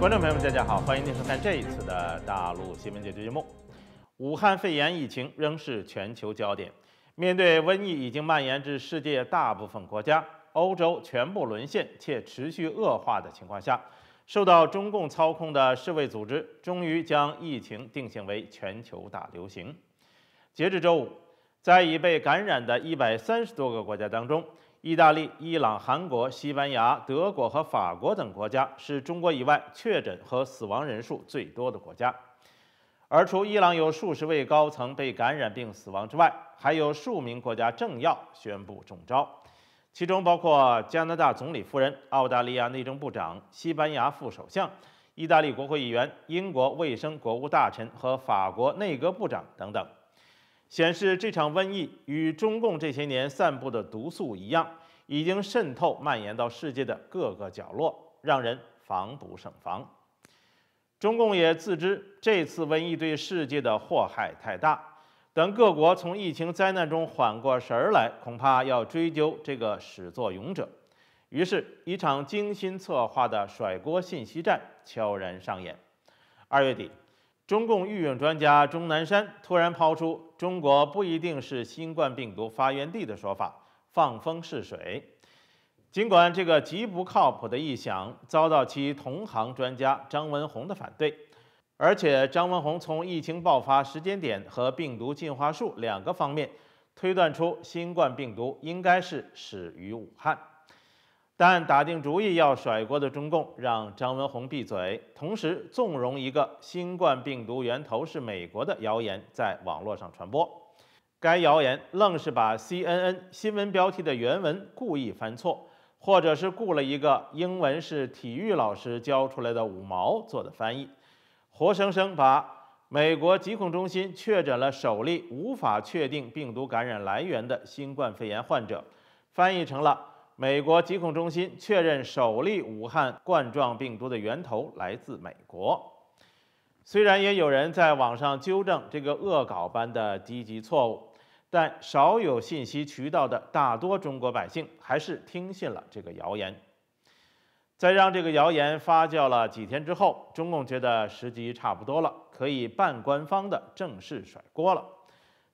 观众朋友们，大家好，欢迎您收看这一次的大陆新闻解读节目。武汉肺炎疫情仍是全球焦点。面对瘟疫已经蔓延至世界大部分国家，欧洲全部沦陷且持续恶化的情况下，受到中共操控的世卫组织终于将疫情定性为全球大流行。截至周五，在已被感染的一百三十多个国家当中，意大利、伊朗、韩国、西班牙、德国和法国等国家是中国以外确诊和死亡人数最多的国家。而除伊朗有数十位高层被感染并死亡之外，还有数名国家政要宣布中招，其中包括加拿大总理夫人、澳大利亚内政部长、西班牙副首相、意大利国会议员、英国卫生国务大臣和法国内阁部长等等。显示这场瘟疫与中共这些年散布的毒素一样，已经渗透蔓延到世界的各个角落，让人防不胜防。中共也自知这次瘟疫对世界的祸害太大，等各国从疫情灾难中缓过神儿来，恐怕要追究这个始作俑者。于是，一场精心策划的甩锅信息战悄然上演。二月底。中共御用专家钟南山突然抛出“中国不一定是新冠病毒发源地”的说法，放风试水。尽管这个极不靠谱的臆想遭到其同行专家张文宏的反对，而且张文宏从疫情爆发时间点和病毒进化树两个方面推断出新冠病毒应该是始于武汉。但打定主意要甩锅的中共，让张文宏闭嘴，同时纵容一个新冠病毒源头是美国的谣言在网络上传播。该谣言愣是把 CNN 新闻标题的原文故意翻错，或者是雇了一个英文是体育老师教出来的五毛做的翻译，活生生把美国疾控中心确诊了首例无法确定病毒感染来源的新冠肺炎患者，翻译成了。美国疾控中心确认首例武汉冠状病毒的源头来自美国。虽然也有人在网上纠正这个恶搞般的低级错误，但少有信息渠道的大多中国百姓还是听信了这个谣言。在让这个谣言发酵了几天之后，中共觉得时机差不多了，可以半官方的正式甩锅了。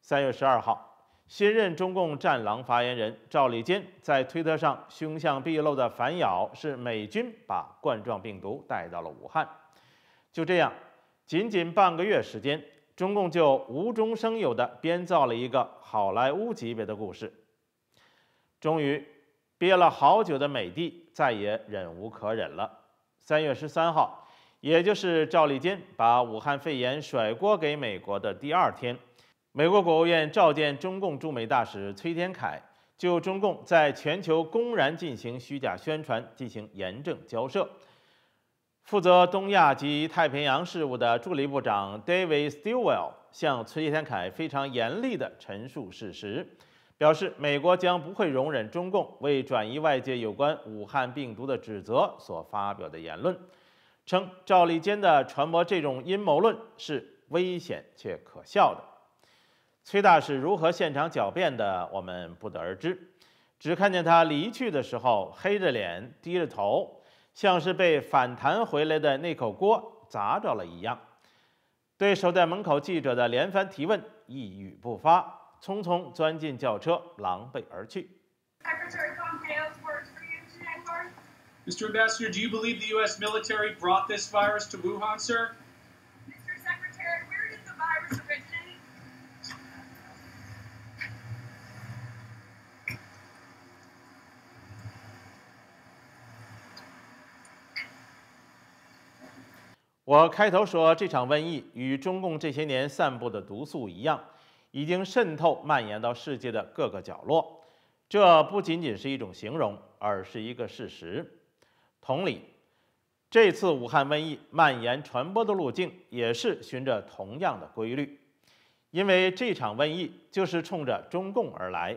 三月十二号。新任中共战狼发言人赵立坚在推特上凶相毕露的反咬是美军把冠状病毒带到了武汉。就这样，仅仅半个月时间，中共就无中生有的编造了一个好莱坞级别的故事。终于，憋了好久的美帝再也忍无可忍了。三月十三号，也就是赵立坚把武汉肺炎甩锅给美国的第二天。美国国务院召见中共驻美大使崔天凯，就中共在全球公然进行虚假宣传进行严正交涉。负责东亚及太平洋事务的助理部长 David Stewell 向崔天凯非常严厉的陈述事实，表示美国将不会容忍中共为转移外界有关武汉病毒的指责所发表的言论，称赵立坚的传播这种阴谋论是危险且可笑的。崔大使如何现场狡辩的，我们不得而知，只看见他离去的时候黑着脸、低着头，像是被反弹回来的那口锅砸着了一样。对守在门口记者的连番提问，一语不发，匆匆钻进轿车，狼狈而去。我开头说这场瘟疫与中共这些年散布的毒素一样，已经渗透蔓延到世界的各个角落，这不仅仅是一种形容，而是一个事实。同理，这次武汉瘟疫蔓延传播的路径也是循着同样的规律，因为这场瘟疫就是冲着中共而来，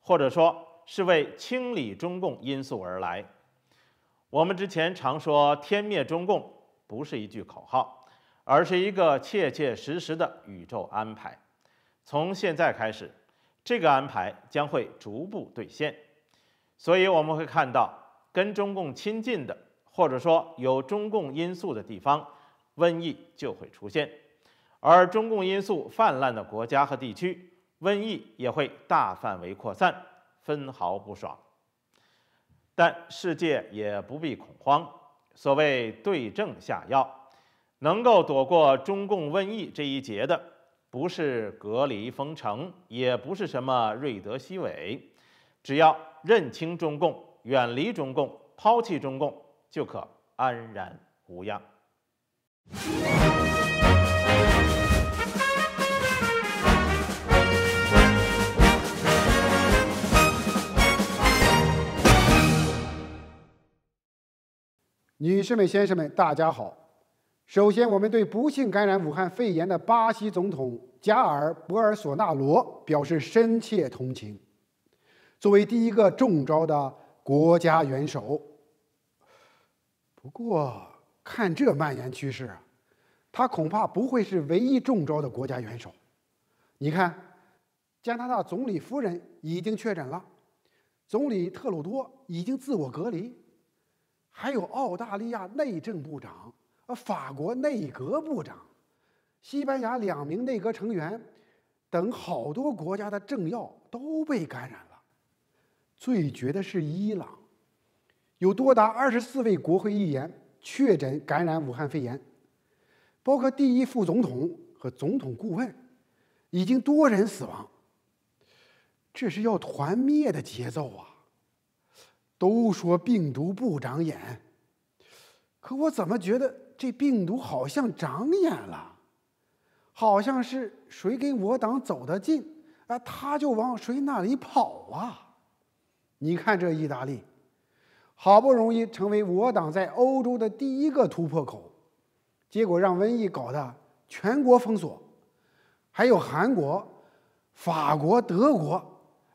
或者说，是为清理中共因素而来。我们之前常说天灭中共。不是一句口号，而是一个切切实实的宇宙安排。从现在开始，这个安排将会逐步兑现。所以我们会看到，跟中共亲近的，或者说有中共因素的地方，瘟疫就会出现；而中共因素泛滥的国家和地区，瘟疫也会大范围扩散，分毫不爽。但世界也不必恐慌。所谓对症下药，能够躲过中共瘟疫这一劫的，不是隔离封城，也不是什么瑞德西韦，只要认清中共，远离中共，抛弃中共，就可安然无恙。女士们、先生们，大家好。首先，我们对不幸感染武汉肺炎的巴西总统贾尔博尔索纳罗表示深切同情。作为第一个中招的国家元首，不过看这蔓延趋势，他恐怕不会是唯一中招的国家元首。你看，加拿大总理夫人已经确诊了，总理特鲁多已经自我隔离。还有澳大利亚内政部长、呃法国内阁部长、西班牙两名内阁成员等好多国家的政要都被感染了。最绝的是伊朗，有多达二十四位国会议员确诊感染武汉肺炎，包括第一副总统和总统顾问，已经多人死亡。这是要团灭的节奏啊！都说病毒不长眼，可我怎么觉得这病毒好像长眼了？好像是谁跟我党走得近，啊，他就往谁那里跑啊！你看这意大利，好不容易成为我党在欧洲的第一个突破口，结果让瘟疫搞得全国封锁。还有韩国、法国、德国，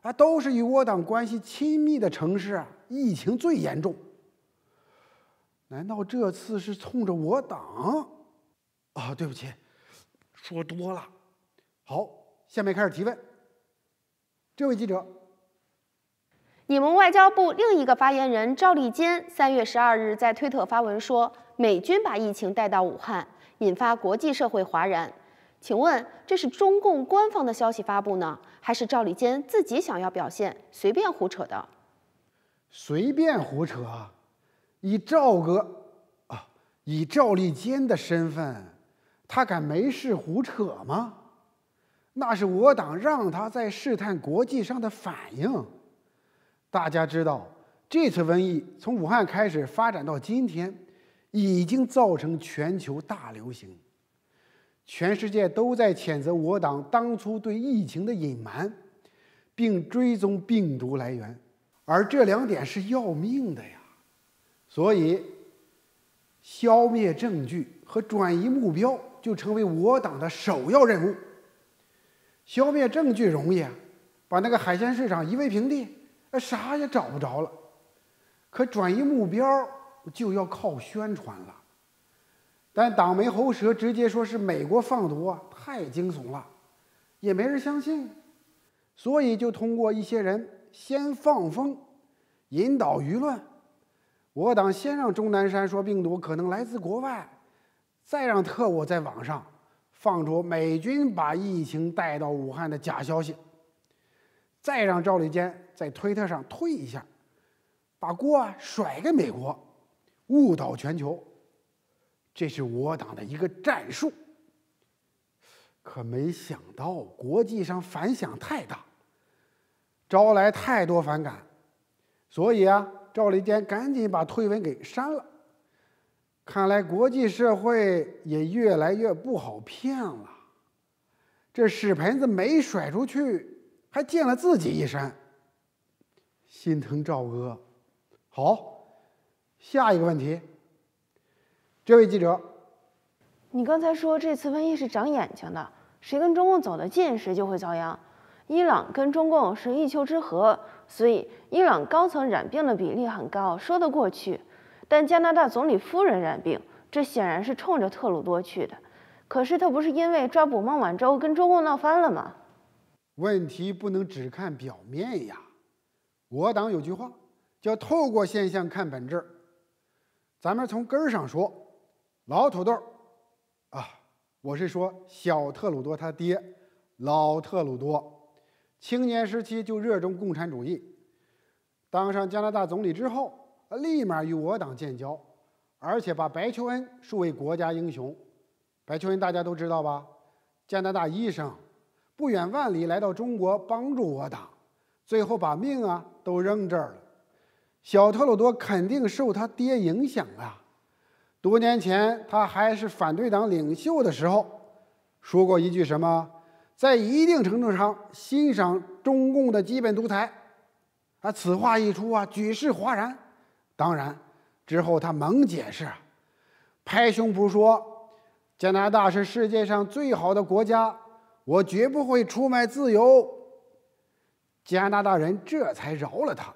啊，都是与我党关系亲密的城市。疫情最严重，难道这次是冲着我党？啊，对不起，说多了。好，下面开始提问。这位记者，你们外交部另一个发言人赵立坚三月十二日在推特发文说，美军把疫情带到武汉，引发国际社会哗然。请问这是中共官方的消息发布呢，还是赵立坚自己想要表现，随便胡扯的？随便胡扯？以赵哥啊，以赵立坚的身份，他敢没事胡扯吗？那是我党让他在试探国际上的反应。大家知道，这次瘟疫从武汉开始发展到今天，已经造成全球大流行，全世界都在谴责我党当初对疫情的隐瞒，并追踪病毒来源。而这两点是要命的呀，所以，消灭证据和转移目标就成为我党的首要任务。消灭证据容易，把那个海鲜市场夷为平地，呃，啥也找不着了。可转移目标就要靠宣传了，但党媒喉舌直接说是美国放毒，啊，太惊悚了，也没人相信，所以就通过一些人。先放风，引导舆论。我党先让钟南山说病毒可能来自国外，再让特务在网上放出美军把疫情带到武汉的假消息，再让赵立坚在推特上推一下，把锅甩给美国，误导全球。这是我党的一个战术。可没想到国际上反响太大。招来太多反感，所以啊，赵立坚赶紧把推文给删了。看来国际社会也越来越不好骗了，这屎盆子没甩出去，还溅了自己一身。心疼赵哥，好，下一个问题。这位记者，你刚才说这次瘟疫是长眼睛的，谁跟中共走得近，谁就会遭殃。伊朗跟中共是一丘之貉，所以伊朗高层染病的比例很高，说得过去。但加拿大总理夫人染病，这显然是冲着特鲁多去的。可是他不是因为抓捕孟晚舟跟中共闹翻了吗？问题不能只看表面呀。我党有句话叫“透过现象看本质”。咱们从根儿上说，老土豆儿啊，我是说小特鲁多他爹，老特鲁多。青年时期就热衷共产主义，当上加拿大总理之后，立马与我党建交，而且把白求恩树为国家英雄。白求恩大家都知道吧，加拿大医生，不远万里来到中国帮助我党，最后把命啊都扔这儿了。小特鲁多肯定受他爹影响啊，多年前他还是反对党领袖的时候，说过一句什么？在一定程度上欣赏中共的基本独裁，啊，此话一出啊，举世哗然。当然，之后他猛解释，拍胸脯说：“加拿大是世界上最好的国家，我绝不会出卖自由。”加拿大人这才饶了他。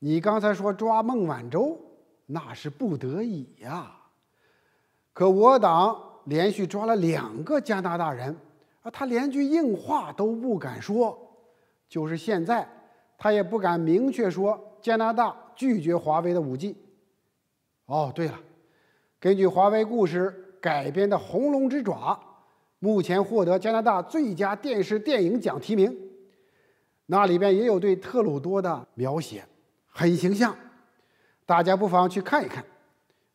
你刚才说抓孟晚舟，那是不得已呀。可我党连续抓了两个加拿大人。啊，他连句硬话都不敢说，就是现在，他也不敢明确说加拿大拒绝华为的五 G。哦，对了，根据华为故事改编的《红龙之爪》，目前获得加拿大最佳电视电影奖提名，那里边也有对特鲁多的描写，很形象，大家不妨去看一看。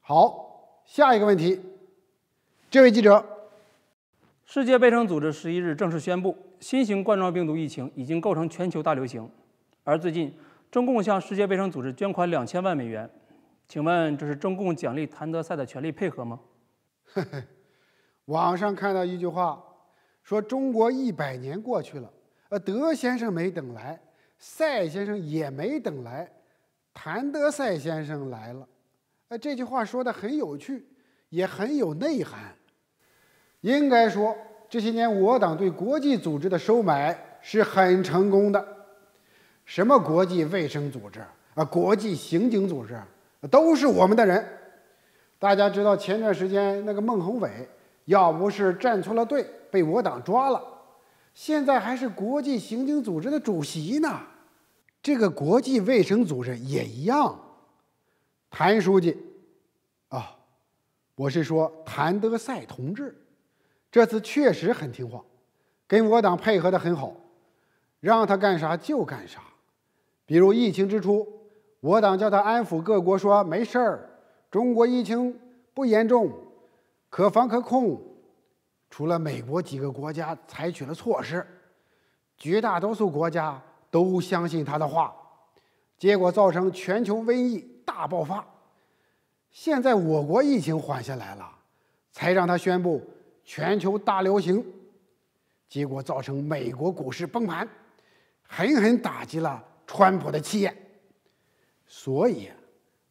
好，下一个问题，这位记者。世界卫生组织十一日正式宣布，新型冠状病毒疫情已经构成全球大流行。而最近，中共向世界卫生组织捐款两千万美元，请问这是中共奖励谭德赛的全力配合吗？呵呵，网上看到一句话，说中国一百年过去了，呃，德先生没等来，赛先生也没等来，谭德赛先生来了。呃，这句话说的很有趣，也很有内涵。应该说，这些年我党对国际组织的收买是很成功的。什么国际卫生组织啊，国际刑警组织，都是我们的人。大家知道，前段时间那个孟宏伟，要不是站错了队被我党抓了，现在还是国际刑警组织的主席呢。这个国际卫生组织也一样。谭书记，啊，我是说谭德赛同志。这次确实很听话，跟我党配合得很好，让他干啥就干啥。比如疫情之初，我党叫他安抚各国，说没事儿，中国疫情不严重，可防可控。除了美国几个国家采取了措施，绝大多数国家都相信他的话，结果造成全球瘟疫大爆发。现在我国疫情缓下来了，才让他宣布。全球大流行，结果造成美国股市崩盘，狠狠打击了川普的气焰。所以，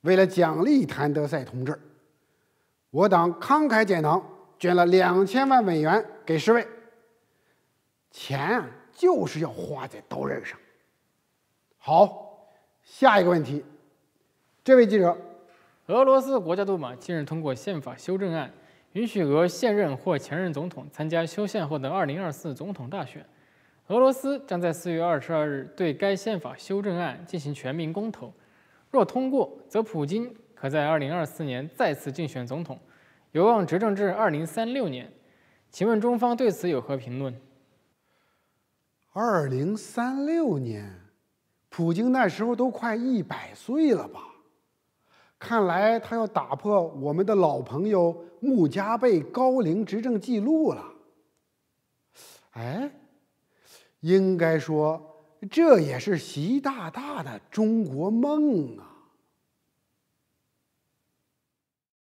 为了奖励谭德赛同志，我党慷慨解囊，捐了两千万美元给世卫。钱啊，就是要花在刀刃上。好，下一个问题，这位记者，俄罗斯国家杜马近日通过宪法修正案。允许俄现任或前任总统参加修宪后的二零二四总统大选。俄罗斯将在四月二十二日对该宪法修正案进行全民公投，若通过，则普京可在二零二四年再次竞选总统，有望执政至二零三六年。请问中方对此有何评论？二零三六年，普京那时候都快一百岁了吧？看来他要打破我们的老朋友穆加贝高龄执政记录了。哎，应该说这也是习大大的中国梦啊。